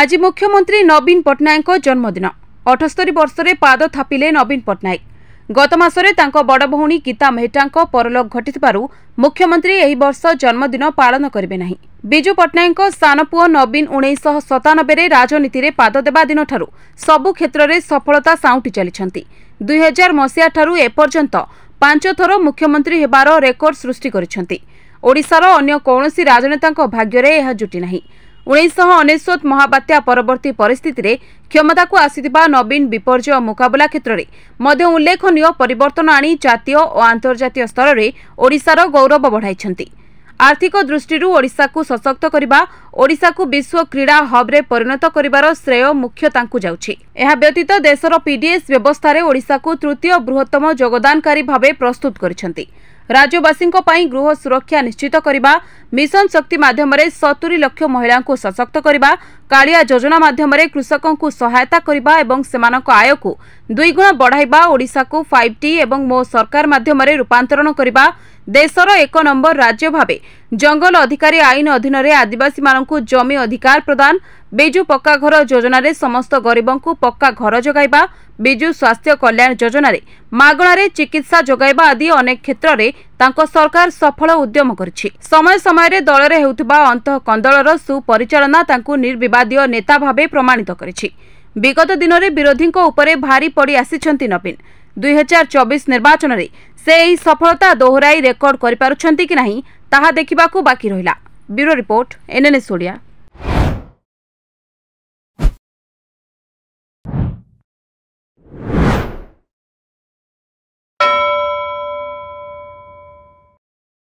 ଆଜି ମୁଖ୍ୟମନ୍ତ୍ରୀ ନବୀନ ପଟ୍ଟନାୟକଙ୍କ ଜନ୍ମଦିନ ଅଠସ୍ତରୀ ବର୍ଷରେ ପାଦ ଥାପିଲେ ନବୀନ ପଟ୍ଟନାୟକ ଗତ ମାସରେ ତାଙ୍କ ବଡ଼ଭଉଣୀ ଗୀତା ମେହେଟ୍ଟାଙ୍କ ପରଲୋକ ଘଟିଥିବାରୁ ମୁଖ୍ୟମନ୍ତ୍ରୀ ଏହି ବର୍ଷ ଜନ୍ମଦିନ ପାଳନ କରିବେ ନାହିଁ ବିଜୁ ପଟ୍ଟନାୟକଙ୍କ ସାନ ପୁଅ ନବୀନ ଉଣେଇଶହ ସତାନବେରେ ରାଜନୀତିରେ ପାଦ ଦେବା ଦିନଠାରୁ ସବୁ କ୍ଷେତ୍ରରେ ସଫଳତା ସାଉଁଟି ଚାଲିଛନ୍ତି ଦୁଇହଜାର ମସିହାଠାରୁ ଏପର୍ଯ୍ୟନ୍ତ ପାଞ୍ଚଥର ମୁଖ୍ୟମନ୍ତ୍ରୀ ହେବାର ରେକର୍ଡ ସୃଷ୍ଟି କରିଛନ୍ତି ଓଡ଼ିଶାର ଅନ୍ୟ କୌଣସି ରାଜନେତାଙ୍କ ଭାଗ୍ୟରେ ଏହା ଜୁଟି ନାହିଁ ଉଣେଇଶହ ଅନେଶ୍ୱତ ମହାବାତ୍ୟା ପରବର୍ତ୍ତୀ ପରିସ୍ଥିତିରେ କ୍ଷମତାକୁ ଆସିଥିବା ନବୀନ ବିପର୍ଯ୍ୟୟ ମୁକାବିଲା କ୍ଷେତ୍ରରେ ମଧ୍ୟ ଉଲ୍ଲେଖନୀୟ ପରିବର୍ତ୍ତନ ଆଣି ଜାତୀୟ ଓ ଆନ୍ତର୍ଜାତୀୟ ସ୍ତରରେ ଓଡ଼ିଶାର ଗୌରବ ବଢ଼ାଇଛନ୍ତି ଆର୍ଥିକ ଦୃଷ୍ଟିରୁ ଓଡ଼ିଶାକୁ ସଶକ୍ତ କରିବା ଓଡ଼ିଶାକୁ ବିଶ୍ୱ କ୍ରୀଡ଼ା ହବ୍ରେ ପରିଣତ କରିବାର ଶ୍ରେୟ ମୁଖ୍ୟ ତାଙ୍କୁ ଯାଉଛି ଏହା ବ୍ୟତୀତ ଦେଶର ପିଡିଏସ୍ ବ୍ୟବସ୍ଥାରେ ଓଡ଼ିଶାକୁ ତୃତୀୟ ବୃହତ୍ତମ ଯୋଗଦାନକାରୀ ଭାବେ ପ୍ରସ୍ତୁତ କରିଛନ୍ତି ରାଜ୍ୟବାସୀଙ୍କ ପାଇଁ ଗୃହ ସୁରକ୍ଷା ନିଶ୍ଚିତ କରିବା ମିଶନ ଶକ୍ତି ମାଧ୍ୟମରେ ସତୁରୀ ଲକ୍ଷ ମହିଳାଙ୍କୁ ସଶକ୍ତ କରିବା କାଳିଆ ଯୋଜନା ମାଧ୍ୟମରେ କୃଷକଙ୍କୁ ସହାୟତା କରିବା ଏବଂ ସେମାନଙ୍କ ଆୟକୁ ଦୁଇଗୁଣ ବଢ଼ାଇବା ଓଡ଼ିଶାକୁ ଫାଇଭ୍ ଏବଂ ମୋ ସରକାର ମାଧ୍ୟମରେ ରୂପାନ୍ତରଣ କରିବା ଦେଶର ଏକ ନମ୍ବର ରାଜ୍ୟ ଭାବେ ଜଙ୍ଗଲ ଅଧିକାରୀ ଆଇନ ଅଧୀନରେ ଆଦିବାସୀମାନଙ୍କୁ ଜମି ଅଧିକାର ପ୍ରଦାନ ବିଜୁ ପକ୍କା ଘର ଯୋଜନାରେ ସମସ୍ତ ଗରିବଙ୍କୁ ପକ୍କା ଘର ଯୋଗାଇବା ବିଜୁ ସ୍ୱାସ୍ଥ୍ୟ କଲ୍ୟାଣ ଯୋଜନାରେ ମାଗଣାରେ ଚିକିତ୍ସା ଯୋଗାଇବା ଆଦି ଅନେକ କ୍ଷେତ୍ରରେ ତାଙ୍କ ସରକାର ସଫଳ ଉଦ୍ୟମ କରିଛି ସମୟ ସମୟରେ ଦଳରେ ହେଉଥିବା ଅନ୍ତଃ କନ୍ଦଳର ସୁପରିଚାଳନା ତାଙ୍କୁ ନିର୍ବିବାଦୀୟ ନେତା ଭାବେ ପ୍ରମାଣିତ କରିଛି ବିଗତ ଦିନରେ ବିରୋଧୀଙ୍କ ଉପରେ ଭାରି ପଡ଼ି ଆସିଛନ୍ତି ନବୀନ ଦୁଇହଜାର ଚବିଶ ନିର୍ବାଚନରେ ସେ ଏହି ସଫଳତା ଦୋହରାଇ ରେକର୍ଡ କରିପାରୁଛନ୍ତି କି ନାହିଁ ତାହା ଦେଖିବାକୁ ବାକି ରହିଲା ବ୍ୟୁରୋ ରିପୋର୍ଟ ଏନ୍ଏନ୍ଏସ୍ ଓଡ଼ିଆ